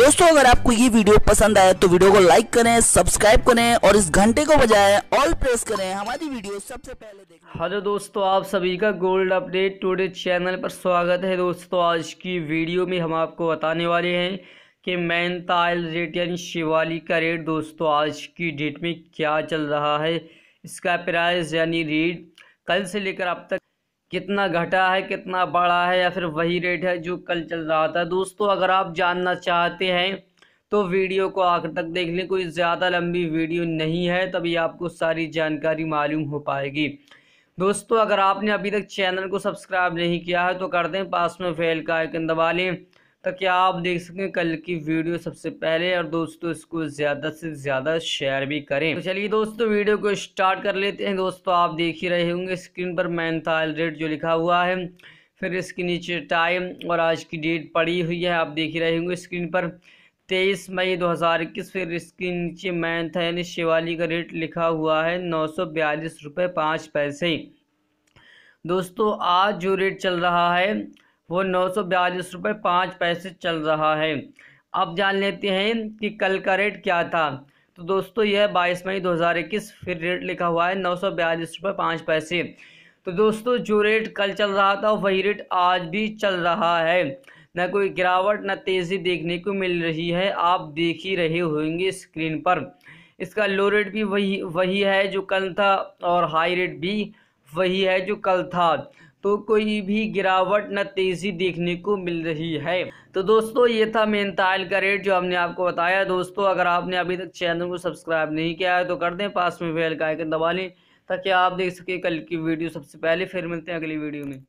दोस्तों अगर आपको ये वीडियो पसंद आए तो वीडियो को लाइक करें सब्सक्राइब करें और इस घंटे को बजाय ऑल प्रेस करें हमारी वीडियो सबसे पहले देखें हेलो दोस्तों आप सभी का गोल्ड अपडेट टुडे चैनल पर स्वागत है दोस्तों आज की वीडियो में हम आपको बताने वाले हैं कि मैन ताइल रेट यानी शिवाली का रेट दोस्तों आज की डेट में क्या चल रहा है इसका प्राइस यानी रेट कल से लेकर अब तक कितना घटा है कितना बढ़ा है या फिर वही रेट है जो कल चल रहा था दोस्तों अगर आप जानना चाहते हैं तो वीडियो को आखिर तक देख लें कोई ज़्यादा लंबी वीडियो नहीं है तभी आपको सारी जानकारी मालूम हो पाएगी दोस्तों अगर आपने अभी तक चैनल को सब्सक्राइब नहीं किया है तो कर दें पास में फेल का आइकन दबा लें ताकि आप देख सकें कल की वीडियो सबसे पहले और दोस्तों इसको ज़्यादा से ज़्यादा शेयर भी करें तो चलिए दोस्तों वीडियो को स्टार्ट कर लेते हैं दोस्तों आप देख ही रहे होंगे स्क्रीन पर मैंथाइल रेट जो लिखा हुआ है फिर इसके नीचे टाइम और आज की डेट पड़ी हुई है आप देख ही रहे होंगे स्क्रीन पर तेईस मई इक्कीस फिर इसके नीचे यानी शिवाली का रेट लिखा हुआ है नौ सौ बयालीस रुपये पाँच पैसे दोस्तों आज जो रेट चल रहा है वो नौ सौ बयालीस रुपये पाँच पैसे चल रहा है अब जान लेते हैं कि कल का रेट क्या था तो दोस्तों यह बाईस मई दो हज़ार इक्कीस फिर रेट लिखा हुआ है नौ सौ बयालीस रुपये पाँच पैसे तो दोस्तों जो रेट कल चल रहा था वही रेट आज भी चल रहा है न कोई गिरावट न तेज़ी देखने को मिल रही है आप देख ही रहे होंगे स्क्रीन पर इसका लो रेट भी वही वही है जो कल था और हाई रेट भी वही है जो कल था तो कोई भी गिरावट न तेज़ी देखने को मिल रही है तो दोस्तों ये था मेन का रेट जो हमने आपको बताया दोस्तों अगर आपने अभी तक चैनल को सब्सक्राइब नहीं किया है तो कर दें पास में बेल का आइकन दबा लें ताकि आप देख सकें कल की वीडियो सबसे पहले फिर मिलते हैं अगली वीडियो में